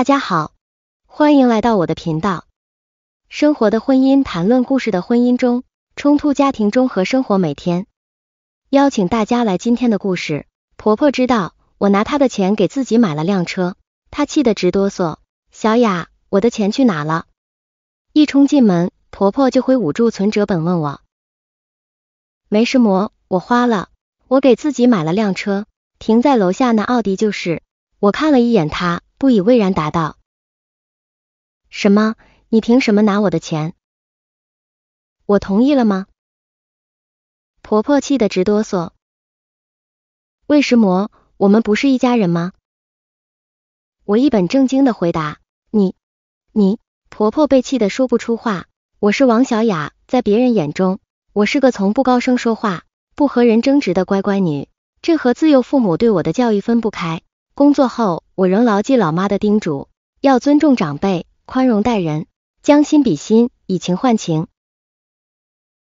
大家好，欢迎来到我的频道。生活的婚姻，谈论故事的婚姻中，冲突家庭中和生活每天。邀请大家来今天的故事。婆婆知道我拿她的钱给自己买了辆车，她气得直哆嗦。小雅，我的钱去哪了？一冲进门，婆婆就会捂住存折本问我。没事魔，我花了，我给自己买了辆车，停在楼下那奥迪就是。我看了一眼他。不以为然答道：“什么？你凭什么拿我的钱？我同意了吗？”婆婆气得直哆嗦。魏石魔，我们不是一家人吗？我一本正经的回答：“你，你……”婆婆被气得说不出话。我是王小雅，在别人眼中，我是个从不高声说话、不和人争执的乖乖女，这和自幼父母对我的教育分不开。工作后，我仍牢记老妈的叮嘱，要尊重长辈，宽容待人，将心比心，以情换情。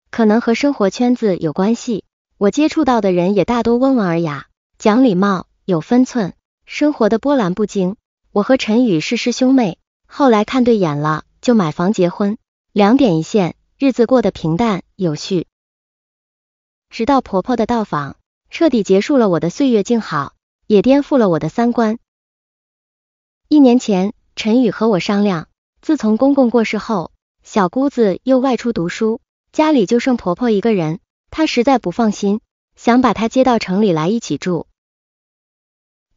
可能和生活圈子有关系，我接触到的人也大多温文尔雅，讲礼貌，有分寸，生活的波澜不惊。我和陈宇是师兄妹，后来看对眼了，就买房结婚，两点一线，日子过得平淡有序。直到婆婆的到访，彻底结束了我的岁月静好，也颠覆了我的三观。一年前，陈宇和我商量，自从公公过世后，小姑子又外出读书，家里就剩婆婆一个人，她实在不放心，想把她接到城里来一起住。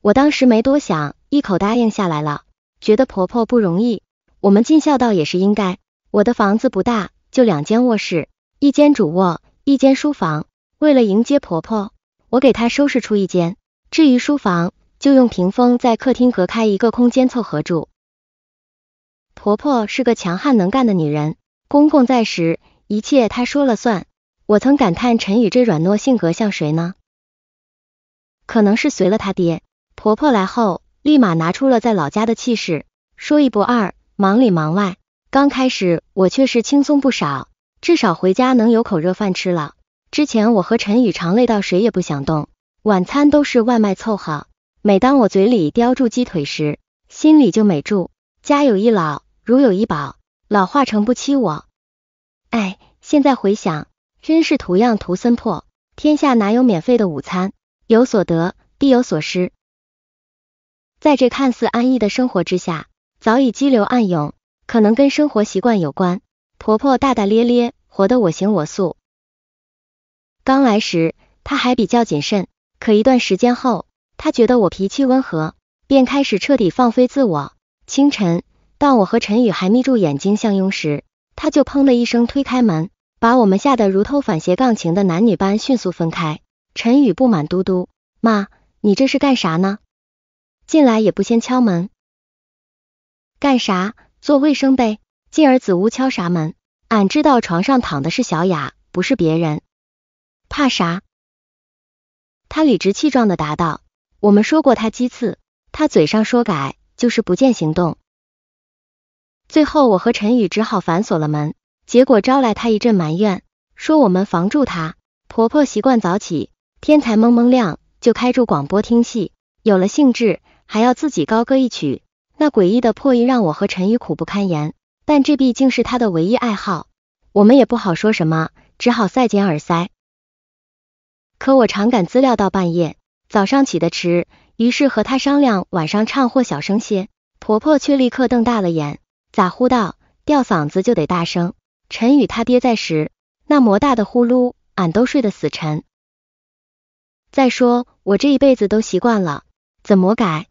我当时没多想，一口答应下来了，觉得婆婆不容易，我们尽孝道也是应该。我的房子不大，就两间卧室，一间主卧，一间书房。为了迎接婆婆，我给她收拾出一间，至于书房。就用屏风在客厅隔开一个空间凑合住。婆婆是个强悍能干的女人，公公在时，一切她说了算。我曾感叹陈宇这软糯性格像谁呢？可能是随了他爹。婆婆来后，立马拿出了在老家的气势，说一不二，忙里忙外。刚开始我却是轻松不少，至少回家能有口热饭吃了。之前我和陈宇常累到谁也不想动，晚餐都是外卖凑好。每当我嘴里叼住鸡腿时，心里就美住。家有一老，如有一宝，老化诚不欺我。哎，现在回想，真是图样图森破。天下哪有免费的午餐？有所得，必有所失。在这看似安逸的生活之下，早已激流暗涌。可能跟生活习惯有关。婆婆大大咧咧，活得我行我素。刚来时，她还比较谨慎，可一段时间后，他觉得我脾气温和，便开始彻底放飞自我。清晨，当我和陈宇还眯住眼睛相拥时，他就砰的一声推开门，把我们吓得如偷反斜杠情的男女般迅速分开。陈宇不满嘟嘟：“妈，你这是干啥呢？进来也不先敲门，干啥？做卫生呗。进儿子屋敲啥门？俺知道床上躺的是小雅，不是别人，怕啥？”他理直气壮的答道。我们说过他几次，他嘴上说改，就是不见行动。最后我和陈宇只好反锁了门，结果招来他一阵埋怨，说我们防住他。婆婆习惯早起，天才蒙蒙亮就开住广播听戏，有了兴致还要自己高歌一曲。那诡异的破音让我和陈宇苦不堪言，但这毕竟是他的唯一爱好，我们也不好说什么，只好塞紧耳塞。可我常赶资料到半夜。早上起得迟，于是和他商量晚上唱或小声些。婆婆却立刻瞪大了眼，咋呼道：“吊嗓子就得大声。陈宇他爹在时，那么大的呼噜，俺都睡得死沉。再说我这一辈子都习惯了，怎么改？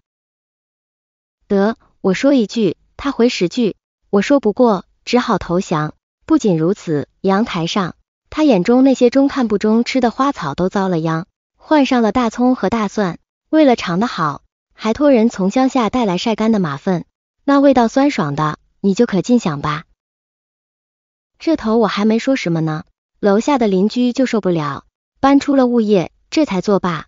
得，我说一句，他回十句，我说不过，只好投降。不仅如此，阳台上，他眼中那些中看不中吃的花草都遭了殃。”换上了大葱和大蒜，为了尝得好，还托人从乡下带来晒干的马粪，那味道酸爽的，你就可尽享吧。这头我还没说什么呢，楼下的邻居就受不了，搬出了物业，这才作罢。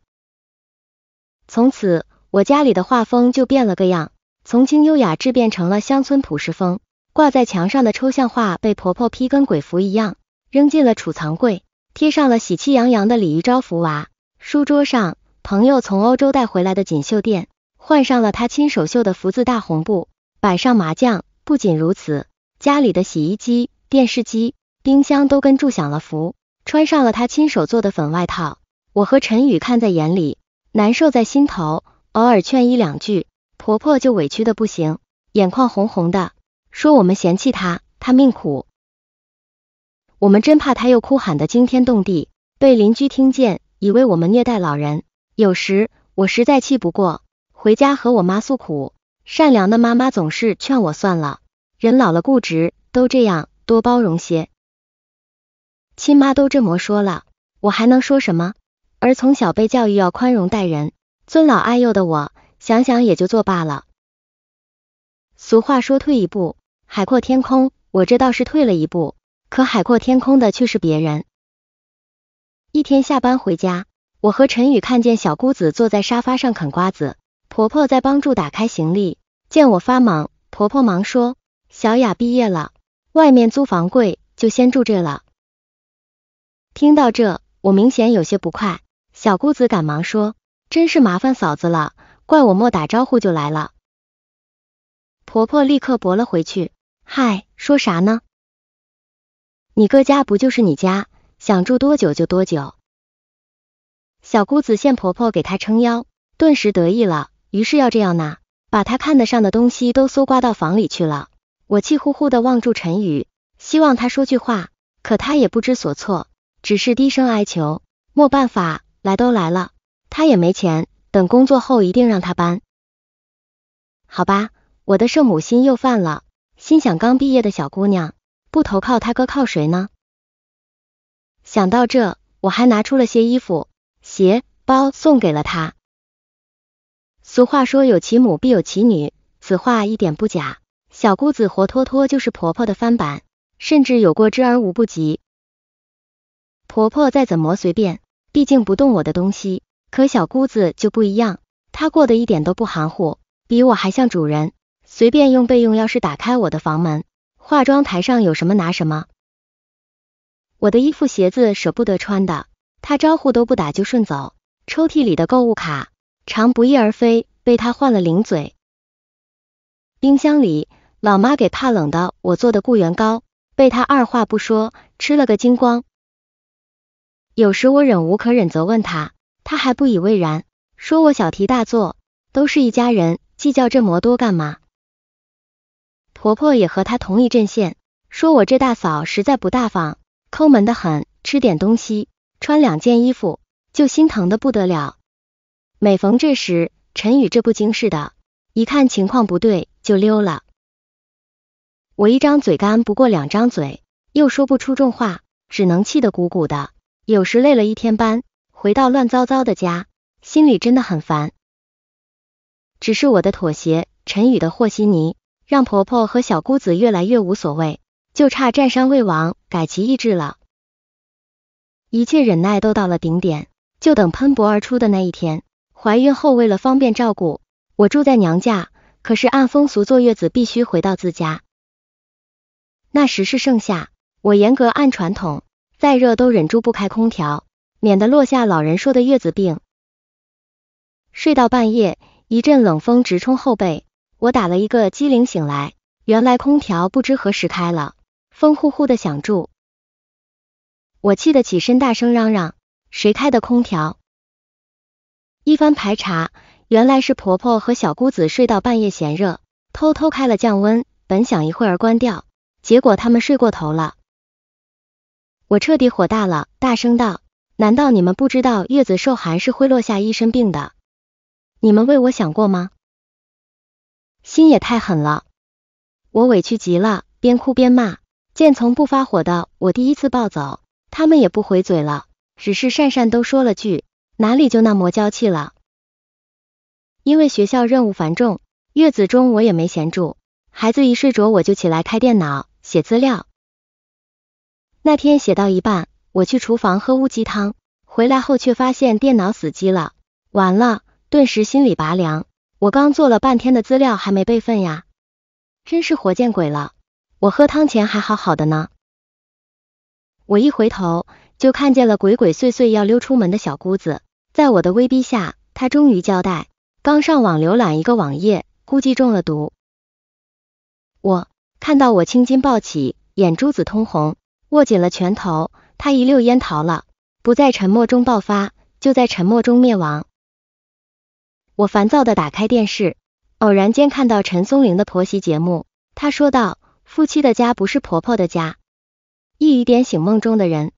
从此我家里的画风就变了个样，从清幽雅致变成了乡村朴实风。挂在墙上的抽象画被婆婆批跟鬼符一样，扔进了储藏柜，贴上了喜气洋洋的礼仪招福娃。书桌上，朋友从欧洲带回来的锦绣垫换上了他亲手绣的福字大红布，摆上麻将。不仅如此，家里的洗衣机、电视机、冰箱都跟住享了福，穿上了他亲手做的粉外套。我和陈宇看在眼里，难受在心头，偶尔劝一两句，婆婆就委屈的不行，眼眶红红的，说我们嫌弃她，她命苦。我们真怕她又哭喊的惊天动地，被邻居听见。以为我们虐待老人，有时我实在气不过，回家和我妈诉苦，善良的妈妈总是劝我算了，人老了固执，都这样，多包容些。亲妈都这么说了，我还能说什么？而从小被教育要宽容待人，尊老爱幼的我，想想也就作罢了。俗话说退一步，海阔天空，我这倒是退了一步，可海阔天空的却是别人。一天下班回家，我和陈宇看见小姑子坐在沙发上啃瓜子，婆婆在帮助打开行李。见我发懵，婆婆忙说：“小雅毕业了，外面租房贵，就先住这了。”听到这，我明显有些不快。小姑子赶忙说：“真是麻烦嫂子了，怪我莫打招呼就来了。”婆婆立刻驳了回去：“嗨，说啥呢？你哥家不就是你家？”想住多久就多久。小姑子见婆婆给她撑腰，顿时得意了，于是要这样呢，把她看得上的东西都搜刮到房里去了。我气呼呼的望住陈宇，希望他说句话，可他也不知所措，只是低声哀求。没办法，来都来了，他也没钱，等工作后一定让他搬。好吧，我的圣母心又犯了，心想刚毕业的小姑娘，不投靠他哥靠谁呢？想到这，我还拿出了些衣服、鞋、包送给了她。俗话说有其母必有其女，此话一点不假。小姑子活脱脱就是婆婆的翻版，甚至有过之而无不及。婆婆再怎么随便，毕竟不动我的东西，可小姑子就不一样，她过得一点都不含糊，比我还像主人，随便用备用钥匙打开我的房门，化妆台上有什么拿什么。我的衣服、鞋子舍不得穿的，他招呼都不打就顺走；抽屉里的购物卡常不翼而飞，被他换了零嘴。冰箱里，老妈给怕冷的我做的固元糕，被他二话不说吃了个精光。有时我忍无可忍责问他，他还不以为然，说我小题大做，都是一家人，计较这么多干嘛？婆婆也和他同一阵线，说我这大嫂实在不大方。抠门的很，吃点东西，穿两件衣服就心疼的不得了。每逢这时，陈宇这不经事的，一看情况不对就溜了。我一张嘴干不过两张嘴，又说不出重话，只能气得鼓鼓的。有时累了一天班，回到乱糟糟的家，心里真的很烦。只是我的妥协，陈宇的和稀泥，让婆婆和小姑子越来越无所谓，就差占山为王。改其意志了，一切忍耐都到了顶点，就等喷薄而出的那一天。怀孕后为了方便照顾，我住在娘家，可是按风俗坐月子必须回到自家。那时是盛夏，我严格按传统，再热都忍住不开空调，免得落下老人说的月子病。睡到半夜，一阵冷风直冲后背，我打了一个激灵醒来，原来空调不知何时开了。风呼呼的响住，我气得起身，大声嚷嚷：“谁开的空调？”一番排查，原来是婆婆和小姑子睡到半夜嫌热，偷偷开了降温，本想一会儿关掉，结果他们睡过头了。我彻底火大了，大声道：“难道你们不知道月子受寒是会落下一身病的？你们为我想过吗？心也太狠了！”我委屈极了，边哭边骂。见从不发火的我第一次暴走，他们也不回嘴了，只是讪讪都说了句哪里就那么娇气了。因为学校任务繁重，月子中我也没闲住，孩子一睡着我就起来开电脑写资料。那天写到一半，我去厨房喝乌鸡汤，回来后却发现电脑死机了，完了，顿时心里拔凉。我刚做了半天的资料还没备份呀，真是活见鬼了。我喝汤前还好好的呢，我一回头就看见了鬼鬼祟祟要溜出门的小姑子。在我的威逼下，她终于交代，刚上网浏览一个网页，估计中了毒。我看到我青筋暴起，眼珠子通红，握紧了拳头。她一溜烟逃了。不在沉默中爆发，就在沉默中灭亡。我烦躁的打开电视，偶然间看到陈松伶的婆媳节目，她说道。夫妻的家不是婆婆的家，一语点醒梦中的人。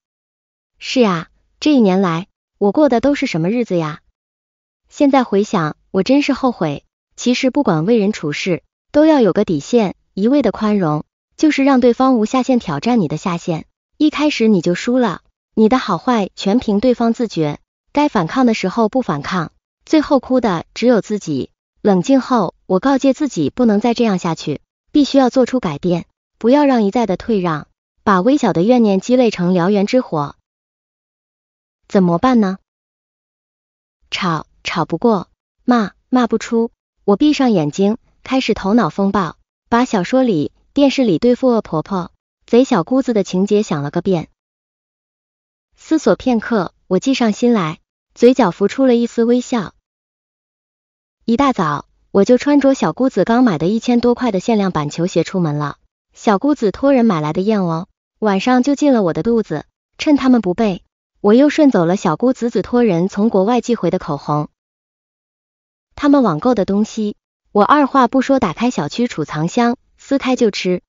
是呀，这一年来我过的都是什么日子呀？现在回想，我真是后悔。其实不管为人处事，都要有个底线，一味的宽容，就是让对方无下限挑战你的下限，一开始你就输了。你的好坏全凭对方自觉，该反抗的时候不反抗，最后哭的只有自己。冷静后，我告诫自己不能再这样下去。必须要做出改变，不要让一再的退让，把微小的怨念积累成燎原之火。怎么办呢？吵吵不过，骂骂不出。我闭上眼睛，开始头脑风暴，把小说里、电视里对付恶婆婆、贼小姑子的情节想了个遍。思索片刻，我计上心来，嘴角浮出了一丝微笑。一大早。我就穿着小姑子刚买的一千多块的限量版球鞋出门了，小姑子托人买来的燕窝，晚上就进了我的肚子。趁他们不备，我又顺走了小姑子子托人从国外寄回的口红。他们网购的东西，我二话不说打开小区储藏箱，撕开就吃。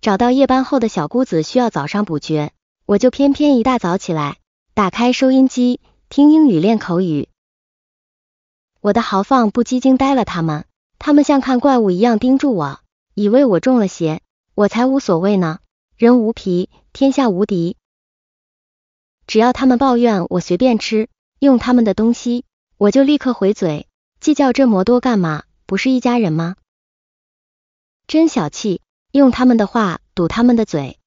找到夜班后的小姑子需要早上补觉，我就偏偏一大早起来，打开收音机听英语练口语。我的豪放不羁惊呆了他们，他们像看怪物一样盯住我，以为我中了邪，我才无所谓呢。人无皮，天下无敌。只要他们抱怨我随便吃，用他们的东西，我就立刻回嘴，计较这么多干嘛？不是一家人吗？真小气，用他们的话堵他们的嘴。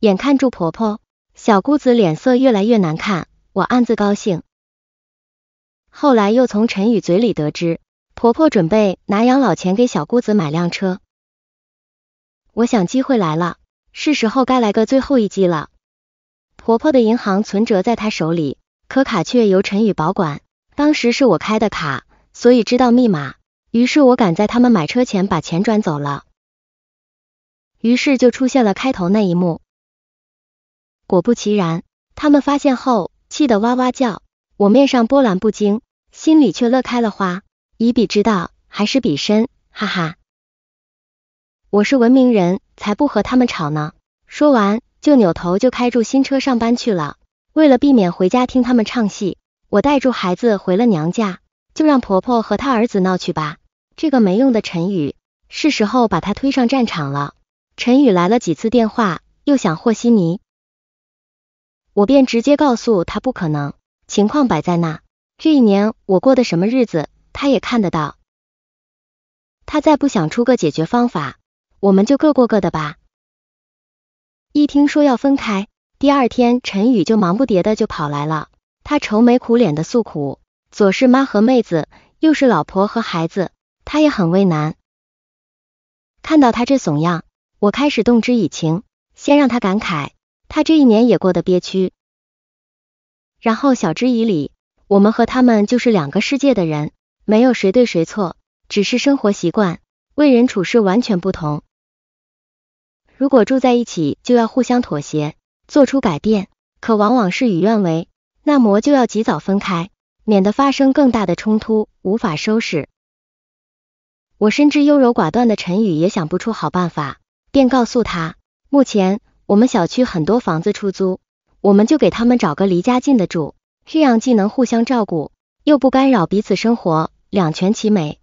眼看住婆婆、小姑子脸色越来越难看，我暗自高兴。后来又从陈宇嘴里得知，婆婆准备拿养老钱给小姑子买辆车。我想机会来了，是时候该来个最后一击了。婆婆的银行存折在她手里，可卡却由陈宇保管。当时是我开的卡，所以知道密码。于是我赶在他们买车前把钱转走了。于是就出现了开头那一幕。果不其然，他们发现后气得哇哇叫。我面上波澜不惊。心里却乐开了花，以彼之道，还施彼身，哈哈，我是文明人，才不和他们吵呢。说完，就扭头就开住新车上班去了。为了避免回家听他们唱戏，我带住孩子回了娘家，就让婆婆和她儿子闹去吧。这个没用的陈宇，是时候把他推上战场了。陈宇来了几次电话，又想和稀泥，我便直接告诉他不可能，情况摆在那。这一年我过的什么日子，他也看得到。他再不想出个解决方法，我们就各过各的吧。一听说要分开，第二天陈宇就忙不迭的就跑来了，他愁眉苦脸的诉苦，左是妈和妹子，右是老婆和孩子，他也很为难。看到他这怂样，我开始动之以情，先让他感慨，他这一年也过得憋屈，然后晓之以理。我们和他们就是两个世界的人，没有谁对谁错，只是生活习惯、为人处事完全不同。如果住在一起，就要互相妥协，做出改变，可往往事与愿违，那么就要及早分开，免得发生更大的冲突，无法收拾。我深知优柔寡断的陈宇也想不出好办法，便告诉他，目前我们小区很多房子出租，我们就给他们找个离家近的住。这样既能互相照顾，又不干扰彼此生活，两全其美。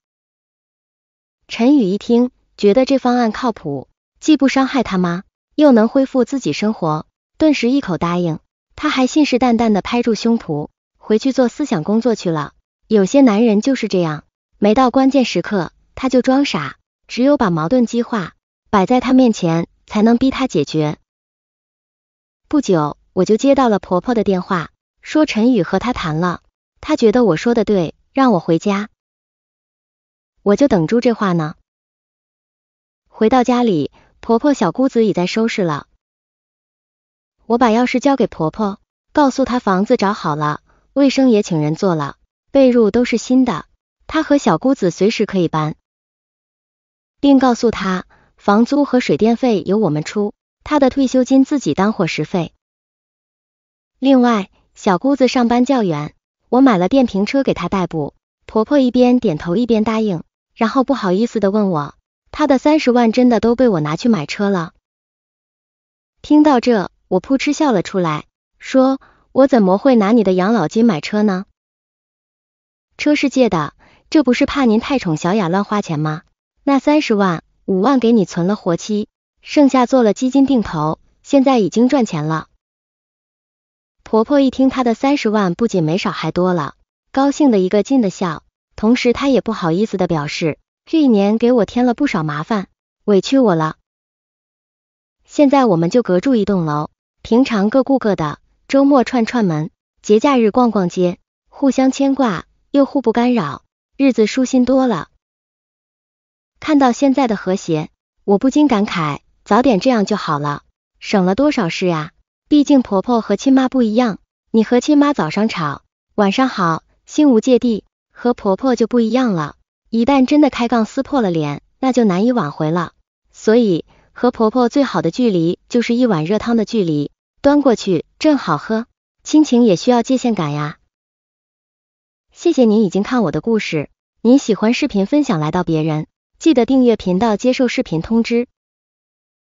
陈宇一听，觉得这方案靠谱，既不伤害他妈，又能恢复自己生活，顿时一口答应。他还信誓旦旦的拍住胸脯，回去做思想工作去了。有些男人就是这样，没到关键时刻，他就装傻，只有把矛盾激化，摆在他面前，才能逼他解决。不久，我就接到了婆婆的电话。说陈宇和他谈了，他觉得我说的对，让我回家，我就等住这话呢。回到家里，婆婆、小姑子已在收拾了。我把钥匙交给婆婆，告诉她房子找好了，卫生也请人做了，被褥都是新的，她和小姑子随时可以搬，并告诉她房租和水电费由我们出，她的退休金自己当伙食费，另外。小姑子上班较远，我买了电瓶车给她代步。婆婆一边点头，一边答应，然后不好意思的问我，她的三十万真的都被我拿去买车了？听到这，我扑哧笑了出来，说，我怎么会拿你的养老金买车呢？车是借的，这不是怕您太宠小雅乱花钱吗？那三十万，五万给你存了活期，剩下做了基金定投，现在已经赚钱了。婆婆一听她的三十万，不仅没少，还多了，高兴的一个劲的笑。同时，她也不好意思的表示，这一年给我添了不少麻烦，委屈我了。现在我们就隔住一栋楼，平常各顾各的，周末串串门，节假日逛逛街，互相牵挂又互不干扰，日子舒心多了。看到现在的和谐，我不禁感慨，早点这样就好了，省了多少事呀！毕竟婆婆和亲妈不一样，你和亲妈早上吵，晚上好，心无芥蒂，和婆婆就不一样了。一旦真的开杠撕破了脸，那就难以挽回了。所以和婆婆最好的距离就是一碗热汤的距离，端过去正好喝。亲情也需要界限感呀。谢谢您已经看我的故事，您喜欢视频分享来到别人，记得订阅频道，接受视频通知。